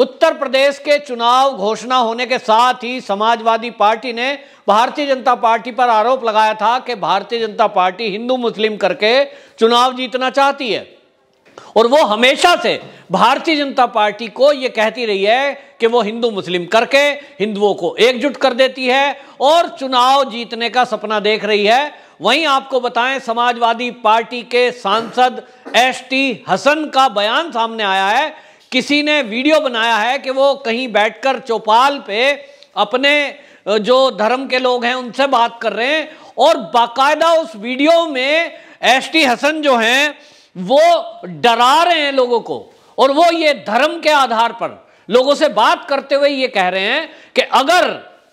उत्तर प्रदेश के चुनाव घोषणा होने के साथ ही समाजवादी पार्टी ने भारतीय जनता पार्टी पर आरोप लगाया था कि भारतीय जनता पार्टी हिंदू मुस्लिम करके चुनाव जीतना चाहती है और वो हमेशा से भारतीय जनता पार्टी को ये कहती रही है कि वो हिंदू मुस्लिम करके हिंदुओं को एकजुट कर देती है और चुनाव जीतने का सपना देख रही है वहीं आपको बताएं समाजवादी पार्टी के सांसद एस टी हसन का बयान सामने आया है किसी ने वीडियो बनाया है कि वो कहीं बैठकर चौपाल पे अपने जो धर्म के लोग हैं उनसे बात कर रहे हैं और बाकायदा उस वीडियो में एस टी हसन जो हैं वो डरा रहे हैं लोगों को और वो ये धर्म के आधार पर लोगों से बात करते हुए ये कह रहे हैं कि अगर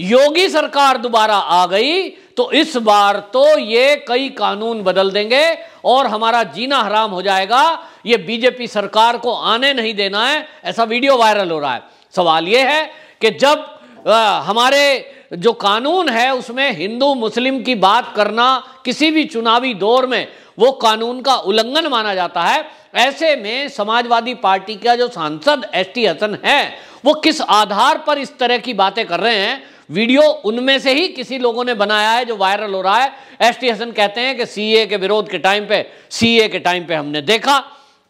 योगी सरकार दोबारा आ गई तो इस बार तो ये कई कानून बदल देंगे और हमारा जीना हराम हो जाएगा ये बीजेपी सरकार को आने नहीं देना है ऐसा वीडियो वायरल हो रहा है सवाल ये है कि जब आ, हमारे जो कानून है उसमें हिंदू मुस्लिम की बात करना किसी भी चुनावी दौर में वो कानून का उल्लंघन माना जाता है ऐसे में समाजवादी पार्टी का जो सांसद एस टी हसन है वो किस आधार पर इस तरह की बातें कर रहे हैं वीडियो उनमें से ही किसी लोगों ने बनाया है जो वायरल हो रहा है एस टी हसन कहते हैं कि सीए के विरोध के टाइम पे सीए के टाइम पे हमने देखा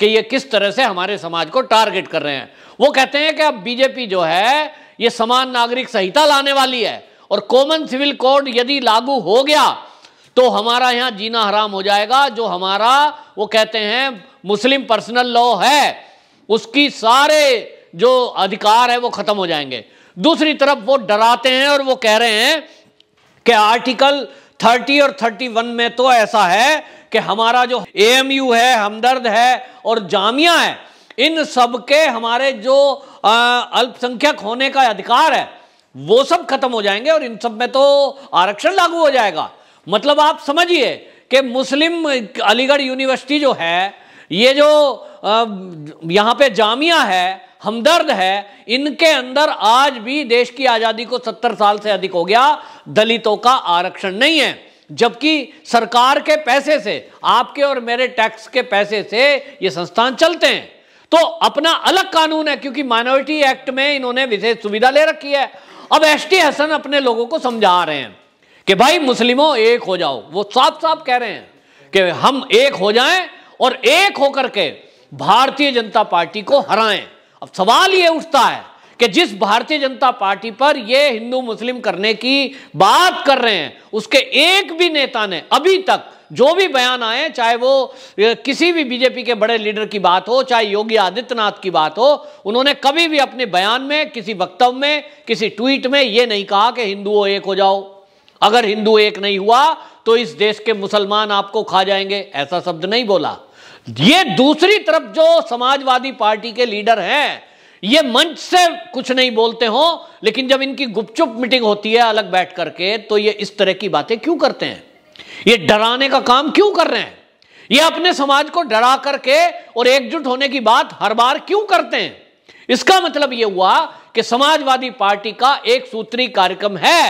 कि ये किस तरह से हमारे समाज को टारगेट कर रहे हैं वो कहते हैं कि अब बीजेपी जो है ये समान नागरिक संहिता लाने वाली है और कॉमन सिविल कोड यदि लागू हो गया तो हमारा यहां जीना हराम हो जाएगा जो हमारा वो कहते हैं मुस्लिम पर्सनल लॉ है उसकी सारे जो अधिकार है वो खत्म हो जाएंगे दूसरी तरफ वो डराते हैं और वो कह रहे हैं कि आर्टिकल 30 और 31 में तो ऐसा है कि हमारा जो ए है हमदर्द है और जामिया है इन सब के हमारे जो अल्पसंख्यक होने का अधिकार है वो सब खत्म हो जाएंगे और इन सब में तो आरक्षण लागू हो जाएगा मतलब आप समझिए कि मुस्लिम अलीगढ़ यूनिवर्सिटी जो है ये जो यहाँ पे जामिया है हमदर्द है इनके अंदर आज भी देश की आज़ादी को सत्तर साल से अधिक हो गया दलितों का आरक्षण नहीं है जबकि सरकार के पैसे से आपके और मेरे टैक्स के पैसे से ये संस्थान चलते हैं तो अपना अलग कानून है क्योंकि माइनॉरिटी एक्ट में इन्होंने विशेष सुविधा ले रखी है अब एस टी हसन अपने लोगों को समझा रहे हैं कि भाई मुस्लिमों एक हो जाओ वो साफ साफ कह रहे हैं कि हम एक हो जाएं और एक होकर के भारतीय जनता पार्टी को हराएं अब सवाल ये उठता है कि जिस भारतीय जनता पार्टी पर ये हिंदू मुस्लिम करने की बात कर रहे हैं उसके एक भी नेता ने अभी तक जो भी बयान आए चाहे वो किसी भी बीजेपी के बड़े लीडर की बात हो चाहे योगी आदित्यनाथ की बात हो उन्होंने कभी भी अपने बयान में किसी वक्तव्य में किसी ट्वीट में ये नहीं कहा कि हिंदुओं एक हो जाओ अगर हिंदू एक नहीं हुआ तो इस देश के मुसलमान आपको खा जाएंगे ऐसा शब्द नहीं बोला ये दूसरी तरफ जो समाजवादी पार्टी के लीडर हैं ये मंच से कुछ नहीं बोलते हो लेकिन जब इनकी गुपचुप मीटिंग होती है अलग बैठ करके तो ये इस तरह की बातें क्यों करते हैं ये डराने का काम क्यों कर रहे हैं ये अपने समाज को डरा करके और एकजुट होने की बात हर बार क्यों करते हैं इसका मतलब यह हुआ कि समाजवादी पार्टी का एक सूत्री कार्यक्रम है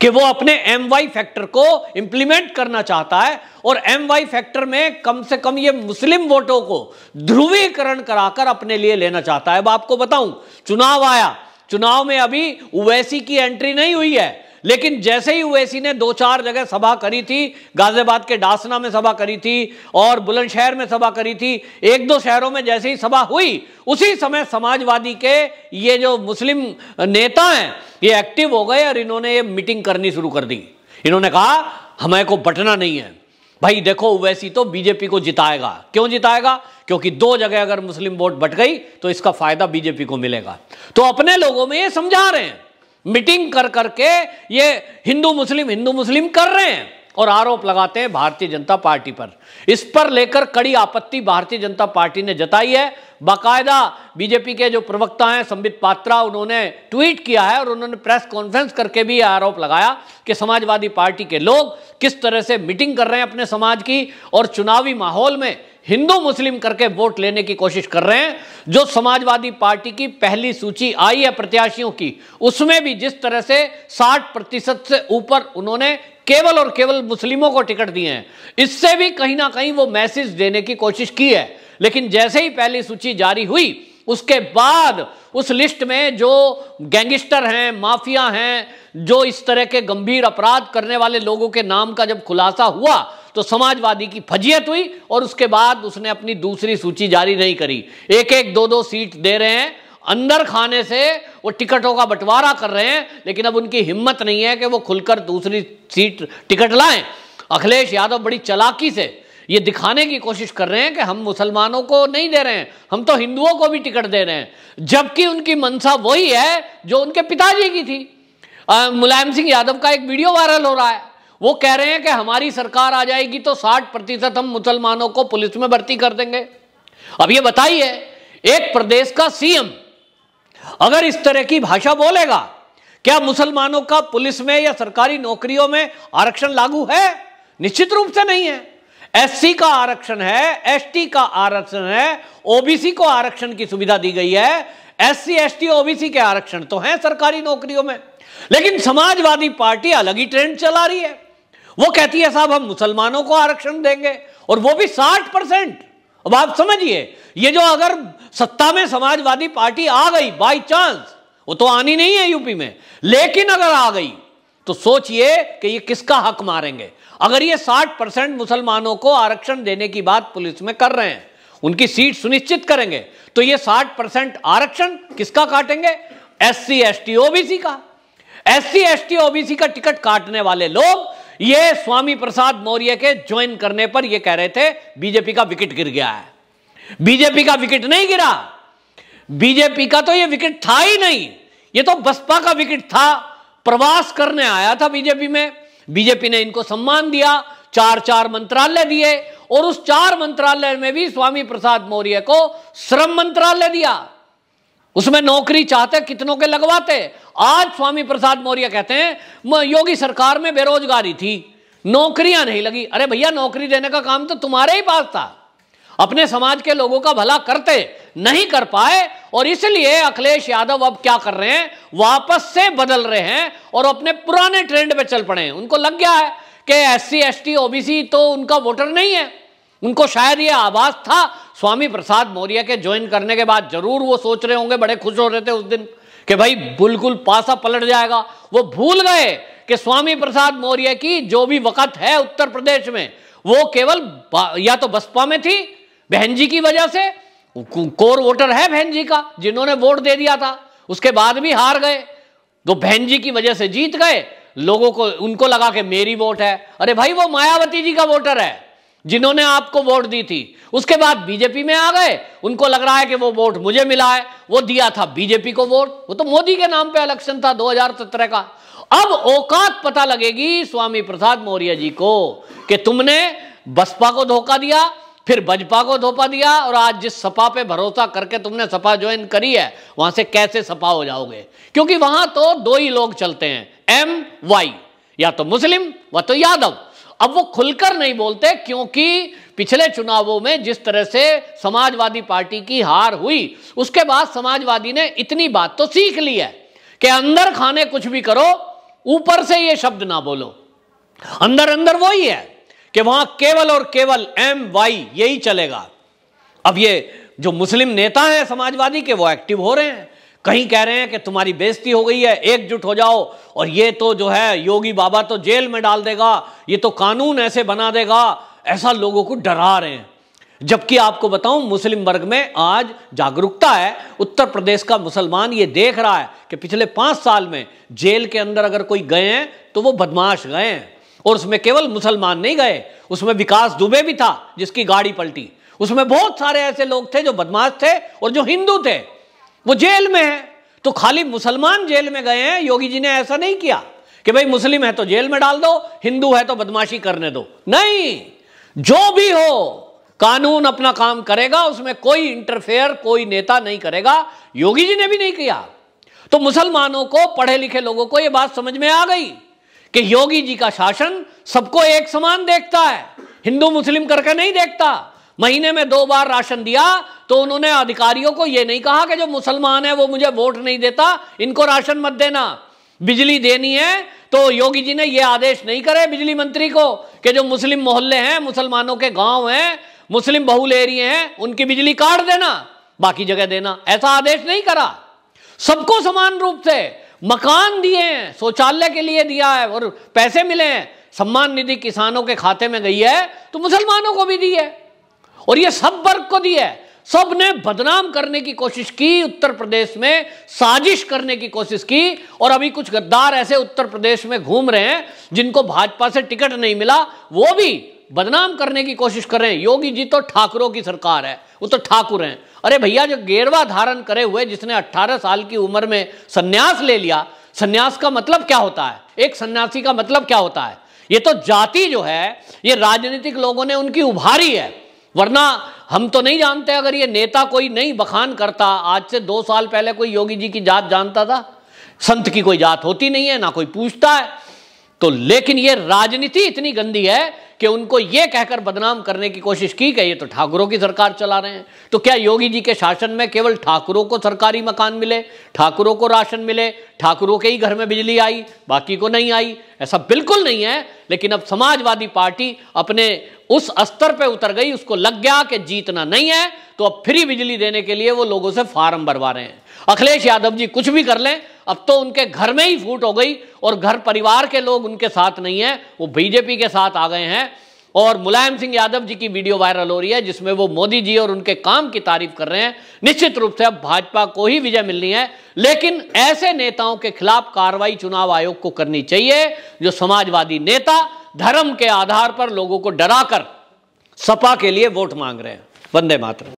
कि वो अपने एम वाई फैक्टर को इंप्लीमेंट करना चाहता है और एम वाई फैक्टर में कम से कम ये मुस्लिम वोटों को ध्रुवीकरण कराकर अपने लिए लेना चाहता है अब आपको बताऊं चुनाव आया चुनाव में अभी ओवैसी की एंट्री नहीं हुई है लेकिन जैसे ही ओवैसी ने दो चार जगह सभा करी थी गाजियाबाद के डासना में सभा करी थी और बुलंदशहर में सभा करी थी एक दो शहरों में जैसे ही सभा हुई उसी समय समाजवादी के ये जो मुस्लिम नेता हैं ये एक्टिव हो गए और इन्होंने ये मीटिंग करनी शुरू कर दी इन्होंने कहा हमें को बटना नहीं है भाई देखो वैसी तो बीजेपी को जिताएगा क्यों जिताएगा क्योंकि दो जगह अगर मुस्लिम वोट बट गई तो इसका फायदा बीजेपी को मिलेगा तो अपने लोगों में ये समझा रहे हैं मीटिंग कर करके ये हिंदू मुस्लिम हिंदू मुस्लिम कर रहे हैं और आरोप लगाते हैं भारतीय जनता पार्टी पर इस पर लेकर कड़ी आपत्ति भारतीय जनता पार्टी ने जताई है बाकायदा बीजेपी के जो प्रवक्ता हैं संबित पात्रा उन्होंने ट्वीट किया है और उन्होंने प्रेस कॉन्फ्रेंस करके भी आरोप लगाया कि समाजवादी पार्टी के लोग किस तरह से मीटिंग कर रहे हैं अपने समाज की और चुनावी माहौल में हिंदू मुस्लिम करके वोट लेने की कोशिश कर रहे हैं जो समाजवादी पार्टी की पहली सूची आई है प्रत्याशियों की उसमें भी जिस तरह से 60 प्रतिशत से ऊपर उन्होंने केवल और केवल मुस्लिमों को टिकट दिए हैं इससे भी कहीं ना कहीं वो मैसेज देने की कोशिश की है लेकिन जैसे ही पहली सूची जारी हुई उसके बाद उस लिस्ट में जो गैंगस्टर हैं माफिया हैं जो इस तरह के गंभीर अपराध करने वाले लोगों के नाम का जब खुलासा हुआ तो समाजवादी की फजियत हुई और उसके बाद उसने अपनी दूसरी सूची जारी नहीं करी एक एक दो दो सीट दे रहे हैं अंदर खाने से वो टिकटों का बंटवारा कर रहे हैं लेकिन अब उनकी हिम्मत नहीं है कि वो खुलकर दूसरी सीट टिकट लाएं अखिलेश यादव बड़ी चलाकी से ये दिखाने की कोशिश कर रहे हैं कि हम मुसलमानों को नहीं दे रहे हैं हम तो हिंदुओं को भी टिकट दे रहे हैं जबकि उनकी मनसा वही है जो उनके पिताजी की थी मुलायम सिंह यादव का एक वीडियो वायरल हो रहा है वो कह रहे हैं कि हमारी सरकार आ जाएगी तो 60 प्रतिशत हम मुसलमानों को पुलिस में भर्ती कर देंगे अब ये बताइए एक प्रदेश का सीएम अगर इस तरह की भाषा बोलेगा क्या मुसलमानों का पुलिस में या सरकारी नौकरियों में आरक्षण लागू है निश्चित रूप से नहीं है एससी का आरक्षण है एसटी का आरक्षण है ओबीसी को आरक्षण की सुविधा दी गई है एससी एसटी ओबीसी के आरक्षण तो हैं सरकारी नौकरियों में लेकिन समाजवादी पार्टी अलग ही ट्रेंड चला रही है वो कहती है साहब हम मुसलमानों को आरक्षण देंगे और वो भी साठ परसेंट अब आप समझिए ये जो अगर सत्ता में समाजवादी पार्टी आ गई बाई चांस वो तो आनी नहीं है यूपी में लेकिन अगर आ गई तो सोचिए कि ये किसका हक मारेंगे अगर ये 60 परसेंट मुसलमानों को आरक्षण देने की बात पुलिस में कर रहे हैं उनकी सीट सुनिश्चित करेंगे तो ये 60 परसेंट आरक्षण किसका काटेंगे S C S T OBC का S C S T OBC का टिकट काटने वाले लोग ये स्वामी प्रसाद मौर्य के ज्वाइन करने पर ये कह रहे थे बीजेपी का विकेट गिर गया है बीजेपी का विकेट नहीं गिरा बीजेपी का तो ये विकेट था ही नहीं ये तो बसपा का विकेट था प्रवास करने आया था बीजेपी में बीजेपी ने इनको सम्मान दिया चार चार मंत्रालय दिए और उस चार मंत्रालय में भी स्वामी प्रसाद मौर्य को श्रम मंत्रालय दिया उसमें नौकरी चाहते कितनों के लगवाते आज स्वामी प्रसाद मौर्य कहते हैं योगी सरकार में बेरोजगारी थी नौकरियां नहीं लगी अरे भैया नौकरी देने का काम तो तुम्हारे ही पास था अपने समाज के लोगों का भला करते नहीं कर पाए और इसलिए अखिलेश यादव अब क्या कर रहे हैं वापस से बदल रहे हैं और अपने पुराने ट्रेंड पे चल पड़े हैं उनको लग गया है कि S C S T OBC तो उनका वोटर नहीं है उनको शायद ये आभास था स्वामी प्रसाद मौर्य के ज्वाइन करने के बाद जरूर वो सोच रहे होंगे बड़े खुश हो रहे थे उस दिन कि भाई बिल्कुल पासा पलट जाएगा वो भूल गए कि स्वामी प्रसाद मौर्य की जो भी वक़्त है उत्तर प्रदेश में वो केवल या तो बसपा में थी बहन जी की वजह से कोर वोटर है बहन जी का जिन्होंने वोट दे दिया था उसके बाद भी हार गए तो बहन जी की वजह से जीत गए लोगों को उनको लगा कि मेरी वोट है अरे भाई वो मायावती जी का वोटर है जिन्होंने आपको वोट दी थी उसके बाद बीजेपी में आ गए उनको लग रहा है कि वो वोट मुझे मिला है वो दिया था बीजेपी को वोट वो तो मोदी के नाम पे इलेक्शन था 2017 का अब औकात पता लगेगी स्वामी प्रसाद मौर्य जी को कि तुमने बसपा को धोखा दिया फिर भाजपा को धोखा दिया और आज जिस सपा पे भरोसा करके तुमने सपा ज्वाइन करी है वहां से कैसे सपा हो जाओगे क्योंकि वहां तो दो ही लोग चलते हैं एम वाई या तो मुस्लिम व तो यादव अब वो खुलकर नहीं बोलते क्योंकि पिछले चुनावों में जिस तरह से समाजवादी पार्टी की हार हुई उसके बाद समाजवादी ने इतनी बात तो सीख ली है कि अंदर खाने कुछ भी करो ऊपर से ये शब्द ना बोलो अंदर अंदर वही है कि वहां केवल और केवल एम वाई यही चलेगा अब ये जो मुस्लिम नेता हैं समाजवादी के वो एक्टिव हो रहे हैं कहीं कह रहे हैं कि तुम्हारी बेइज्जती हो गई है एकजुट हो जाओ और ये तो जो है योगी बाबा तो जेल में डाल देगा ये तो कानून ऐसे बना देगा ऐसा लोगों को डरा रहे हैं जबकि आपको बताऊं मुस्लिम वर्ग में आज जागरूकता है उत्तर प्रदेश का मुसलमान ये देख रहा है कि पिछले पांच साल में जेल के अंदर अगर कोई गए हैं तो वो बदमाश गए हैं और उसमें केवल मुसलमान नहीं गए उसमें विकास दुबे भी था जिसकी गाड़ी पलटी उसमें बहुत सारे ऐसे लोग थे जो बदमाश थे और जो हिंदू थे वो जेल में है तो खाली मुसलमान जेल में गए हैं योगी जी ने ऐसा नहीं किया कि भाई मुस्लिम है तो जेल में डाल दो हिंदू है तो बदमाशी करने दो नहीं जो भी हो कानून अपना काम करेगा उसमें कोई इंटरफेयर कोई नेता नहीं करेगा योगी जी ने भी नहीं किया तो मुसलमानों को पढ़े लिखे लोगों को यह बात समझ में आ गई कि योगी जी का शासन सबको एक समान देखता है हिंदू मुस्लिम करके नहीं देखता महीने में दो बार राशन दिया तो उन्होंने अधिकारियों को यह नहीं कहा कि जो मुसलमान है वो मुझे वोट नहीं देता इनको राशन मत देना बिजली देनी है तो योगी जी ने यह आदेश नहीं करे बिजली मंत्री को कि जो मुस्लिम मोहल्ले हैं मुसलमानों के गांव हैं मुस्लिम बहुल एरिए हैं उनकी बिजली काट देना बाकी जगह देना ऐसा आदेश नहीं करा सबको समान रूप से मकान दिए हैं शौचालय के लिए दिया है और पैसे मिले हैं सम्मान निधि किसानों के खाते में गई है तो मुसलमानों को भी दी है और ये सब वर्ग को दी है सब ने बदनाम करने की कोशिश की उत्तर प्रदेश में साजिश करने की कोशिश की और अभी कुछ गद्दार ऐसे उत्तर प्रदेश में घूम रहे हैं जिनको भाजपा से टिकट नहीं मिला वो भी बदनाम करने की कोशिश कर रहे हैं योगी जी तो ठाकुरों की सरकार है वो तो ठाकुर हैं अरे भैया जो गेरवा धारण करे हुए जिसने 18 साल की उम्र में सन्यास ले लिया सन्यास का मतलब क्या होता है एक सन्यासी का मतलब क्या होता है ये तो जाति जो है ये राजनीतिक लोगों ने उनकी उभारी है वरना हम तो नहीं जानते अगर ये नेता कोई नहीं बखान करता आज से दो साल पहले कोई योगी जी की जात जानता था संत की कोई जात होती नहीं है ना कोई पूछता है तो लेकिन ये राजनीति इतनी गंदी है कि उनको ये कहकर बदनाम करने की कोशिश की गई तो ठाकुरों की सरकार चला रहे हैं तो क्या योगी जी के शासन में केवल ठाकुरों को सरकारी मकान मिले ठाकुरों को राशन मिले ठाकुरों के ही घर में बिजली आई बाकी को नहीं आई ऐसा बिल्कुल नहीं है लेकिन अब समाजवादी पार्टी अपने उस स्तर पर उतर गई उसको लग गया कि जीतना नहीं है तो अब फ्री बिजली देने के लिए वो लोगों से फार्म भरवा रहे हैं अखिलेश यादव जी कुछ भी कर लें अब तो उनके घर में ही फूट हो गई और घर परिवार के लोग उनके साथ नहीं है वो बीजेपी के साथ आ गए हैं और मुलायम सिंह यादव जी की वीडियो वायरल हो रही है जिसमें वो मोदी जी और उनके काम की तारीफ कर रहे हैं निश्चित रूप से अब भाजपा को ही विजय मिलनी है लेकिन ऐसे नेताओं के खिलाफ कार्रवाई चुनाव आयोग को करनी चाहिए जो समाजवादी नेता धर्म के आधार पर लोगों को डराकर सपा के लिए वोट मांग रहे हैं वंदे मातृ